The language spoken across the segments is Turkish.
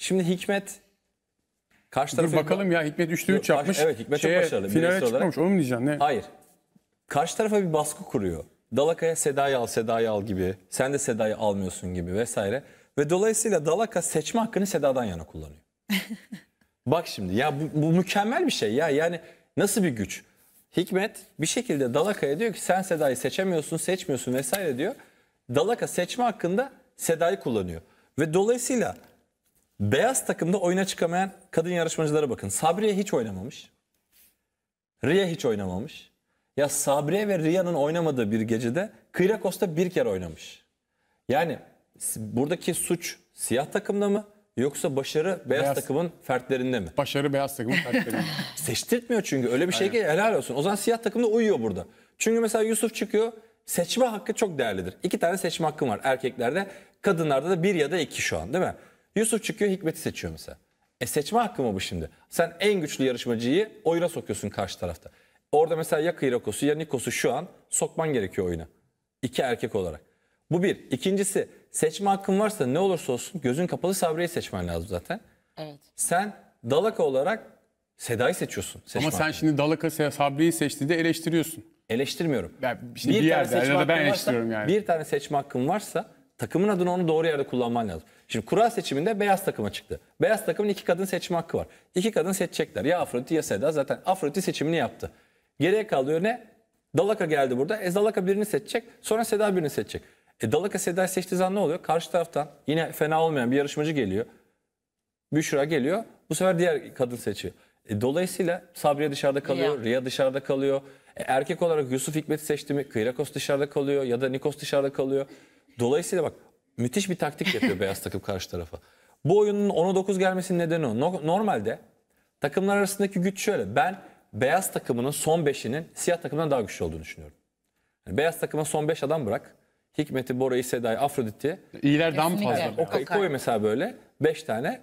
Şimdi Hikmet karşı tarafı... Bir bakalım ya Hikmet 3'te 3 yapmış. Evet Hikmet şeye, çok başarılı. Finale çıkmamış onu mu diyeceksin? Ne? Hayır. Karşı tarafa bir baskı kuruyor. Dalaka'ya Seda'yı al, Seda'yı al gibi. Sen de Seda'yı almıyorsun gibi vesaire. Ve dolayısıyla Dalaka seçme hakkını Seda'dan yana kullanıyor. Bak şimdi ya bu, bu mükemmel bir şey ya. Yani nasıl bir güç? Hikmet bir şekilde Dalaka'ya diyor ki sen Seda'yı seçemiyorsun, seçmiyorsun vesaire diyor. Dalaka seçme hakkında Seda'yı kullanıyor. Ve dolayısıyla Beyaz takımda oyuna çıkamayan kadın yarışmacılara bakın. Sabriye hiç oynamamış. Riya hiç oynamamış. Ya Sabriye ve Riya'nın oynamadığı bir gecede Kırakos'ta bir kere oynamış. Yani buradaki suç siyah takımda mı yoksa başarı beyaz, beyaz takımın fertlerinde mi? Başarı beyaz takımın fertlerinde. Seçtirtmiyor çünkü öyle bir şey ki helal olsun. O zaman siyah takımda uyuyor burada. Çünkü mesela Yusuf çıkıyor seçme hakkı çok değerlidir. İki tane seçme hakkım var erkeklerde. Kadınlarda da bir ya da iki şu an değil mi? Yusuf çıkıyor Hikmet'i seçiyor mesela. E seçme hakkı mı bu şimdi? Sen en güçlü yarışmacıyı oyuna sokuyorsun karşı tarafta. Orada mesela ya Kırakos'u ya Nikos'u şu an sokman gerekiyor oyuna. İki erkek olarak. Bu bir. İkincisi seçme hakkın varsa ne olursa olsun gözün kapalı Sabri'yi seçmen lazım zaten. Evet. Sen Dalaka olarak Seda'yı seçiyorsun. Seçme Ama sen hakkında. şimdi Dalaka Sabri'yi de eleştiriyorsun. Eleştirmiyorum. Yani şimdi bir, bir yerde, tane seçme ya ben varsa, yani. Bir tane seçme hakkın varsa takımın adını onu doğru yerde kullanman lazım. Şimdi kura seçiminde beyaz takıma çıktı. Beyaz takımın iki kadın seçme hakkı var. İki kadın seçecekler. Ya Afrodit ya Seda. Zaten Afrodit seçimini yaptı. Geriye kalıyor ne? Dalaka geldi burada. E Dalaka birini seçecek. Sonra Seda birini seçecek. E Dalaka Seda'yı seçtiği zaman ne oluyor? Karşı taraftan yine fena olmayan bir yarışmacı geliyor. Büşra geliyor. Bu sefer diğer kadın seçiyor. E, dolayısıyla Sabriye dışarıda kalıyor, ya. Riya dışarıda kalıyor. E, erkek olarak Yusuf Hikmet'i seçti mi? Kıyrakos dışarıda kalıyor ya da Nikos dışarıda kalıyor. Dolayısıyla bak müthiş bir taktik yapıyor beyaz takım karşı tarafa. Bu oyunun 10'a 9 gelmesinin nedeni o. normalde takımlar arasındaki güç şöyle. Ben beyaz takımının son 5'inin siyah takımdan daha güçlü olduğunu düşünüyorum. Yani beyaz takıma son 5 adam bırak. Hikmet'i, Bora'yı, Seda'yı, Afrodit'i. İyiler daha fazla? O, koy mesela böyle 5 tane.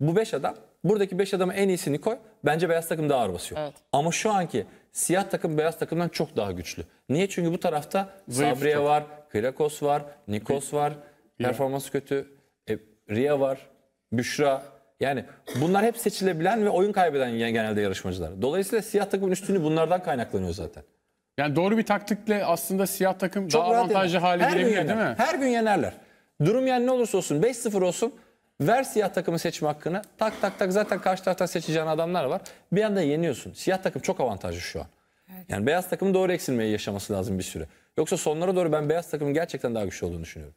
Bu 5 adam. Buradaki 5 adamın en iyisini koy. Bence beyaz takım daha ağır basıyor. Evet. Ama şu anki siyah takım beyaz takımdan çok daha güçlü. Niye? Çünkü bu tarafta Zayıf Sabriye çok. var, Pelakos var, Nikos var. Performansı kötü. E, Ria var. Büşra. Yani bunlar hep seçilebilen ve oyun kaybeden genelde yarışmacılar. Dolayısıyla siyah takımın üstünü bunlardan kaynaklanıyor zaten. Yani doğru bir taktikle aslında siyah takım Çok daha avantajlı yener. hale gelebilir değil mi? Her gün yenerler. Durum yani ne olursa olsun 5-0 olsun ver siyah takımı seçme hakkını. Tak tak tak zaten karşı taraftan seçeceğin adamlar var. Bir anda yeniyorsun. Siyah takım çok avantajlı şu an. Evet. Yani beyaz takımın doğru eksilmeyi yaşaması lazım bir süre. Yoksa sonlara doğru ben beyaz takımın gerçekten daha güçlü olduğunu düşünüyorum.